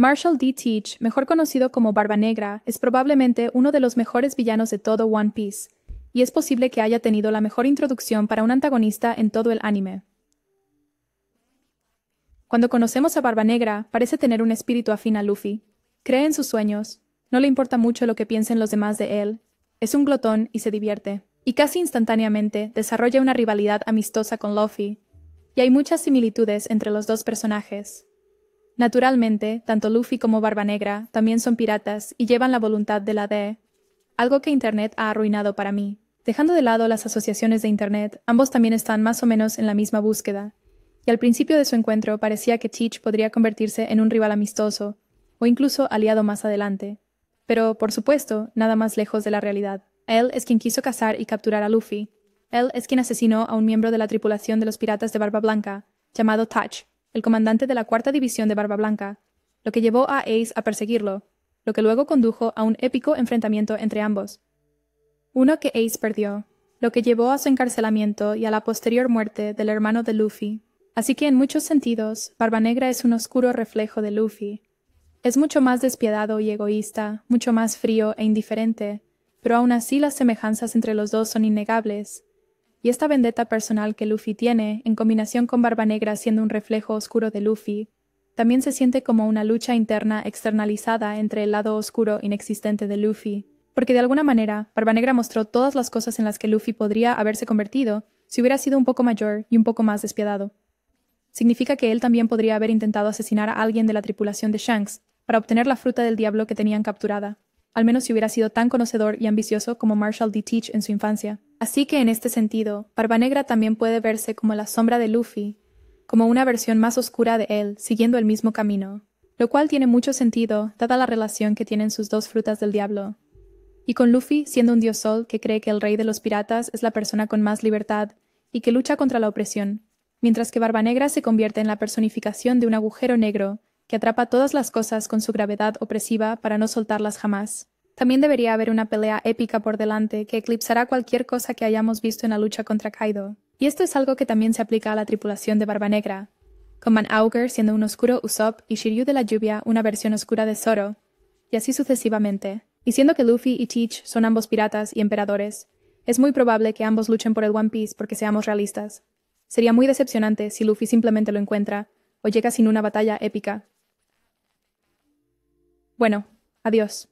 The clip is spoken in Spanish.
Marshall D. Teach, mejor conocido como Barba Negra, es probablemente uno de los mejores villanos de todo One Piece, y es posible que haya tenido la mejor introducción para un antagonista en todo el anime. Cuando conocemos a Barba Negra, parece tener un espíritu afín a Luffy. Cree en sus sueños, no le importa mucho lo que piensen los demás de él, es un glotón y se divierte, y casi instantáneamente desarrolla una rivalidad amistosa con Luffy, y hay muchas similitudes entre los dos personajes. Naturalmente, tanto Luffy como Barba Negra también son piratas y llevan la voluntad de la D, algo que Internet ha arruinado para mí. Dejando de lado las asociaciones de Internet, ambos también están más o menos en la misma búsqueda, y al principio de su encuentro parecía que Teach podría convertirse en un rival amistoso, o incluso aliado más adelante. Pero, por supuesto, nada más lejos de la realidad. Él es quien quiso cazar y capturar a Luffy. Él es quien asesinó a un miembro de la tripulación de los piratas de Barba Blanca, llamado Touch, el comandante de la cuarta división de Barba Blanca, lo que llevó a Ace a perseguirlo, lo que luego condujo a un épico enfrentamiento entre ambos. Uno que Ace perdió, lo que llevó a su encarcelamiento y a la posterior muerte del hermano de Luffy. Así que en muchos sentidos, Barba Negra es un oscuro reflejo de Luffy. Es mucho más despiadado y egoísta, mucho más frío e indiferente, pero aun así las semejanzas entre los dos son innegables, y esta vendetta personal que Luffy tiene, en combinación con Barba Negra siendo un reflejo oscuro de Luffy, también se siente como una lucha interna externalizada entre el lado oscuro inexistente de Luffy, porque de alguna manera, Barba Negra mostró todas las cosas en las que Luffy podría haberse convertido si hubiera sido un poco mayor y un poco más despiadado. Significa que él también podría haber intentado asesinar a alguien de la tripulación de Shanks para obtener la fruta del diablo que tenían capturada, al menos si hubiera sido tan conocedor y ambicioso como Marshall D. Teach en su infancia. Así que en este sentido, Barbanegra también puede verse como la sombra de Luffy, como una versión más oscura de él, siguiendo el mismo camino, lo cual tiene mucho sentido dada la relación que tienen sus dos frutas del diablo. Y con Luffy siendo un dios sol que cree que el rey de los piratas es la persona con más libertad y que lucha contra la opresión, mientras que Barbanegra se convierte en la personificación de un agujero negro que atrapa todas las cosas con su gravedad opresiva para no soltarlas jamás. También debería haber una pelea épica por delante que eclipsará cualquier cosa que hayamos visto en la lucha contra Kaido. Y esto es algo que también se aplica a la tripulación de Barba Negra, con Man Auger siendo un oscuro Usopp y Shiryu de la lluvia una versión oscura de Zoro, y así sucesivamente. Y siendo que Luffy y Teach son ambos piratas y emperadores, es muy probable que ambos luchen por el One Piece porque seamos realistas. Sería muy decepcionante si Luffy simplemente lo encuentra, o llega sin una batalla épica. Bueno, adiós.